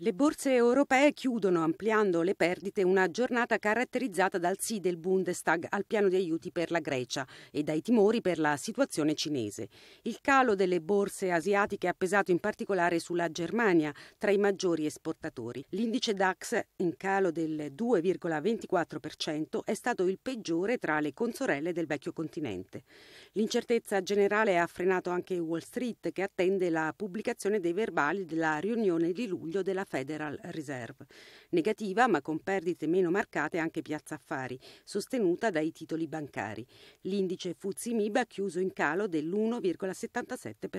Le borse europee chiudono ampliando le perdite una giornata caratterizzata dal sì del Bundestag al piano di aiuti per la Grecia e dai timori per la situazione cinese. Il calo delle borse asiatiche ha pesato in particolare sulla Germania, tra i maggiori esportatori. L'indice DAX, in calo del 2,24%, è stato il peggiore tra le consorelle del vecchio continente. L'incertezza generale ha frenato anche Wall Street, che attende la pubblicazione dei verbali della riunione di luglio della Federal Reserve. Negativa, ma con perdite meno marcate anche Piazza Affari, sostenuta dai titoli bancari. L'indice Fuzzi ha chiuso in calo dell'1,77%.